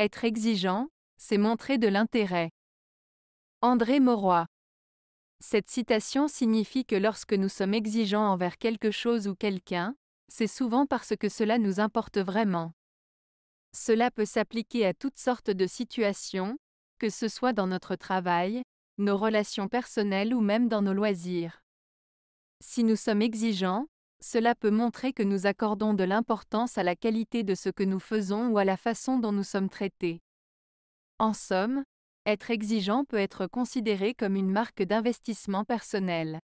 Être exigeant, c'est montrer de l'intérêt. André Mauroy. Cette citation signifie que lorsque nous sommes exigeants envers quelque chose ou quelqu'un, c'est souvent parce que cela nous importe vraiment. Cela peut s'appliquer à toutes sortes de situations, que ce soit dans notre travail, nos relations personnelles ou même dans nos loisirs. Si nous sommes exigeants, cela peut montrer que nous accordons de l'importance à la qualité de ce que nous faisons ou à la façon dont nous sommes traités. En somme, être exigeant peut être considéré comme une marque d'investissement personnel.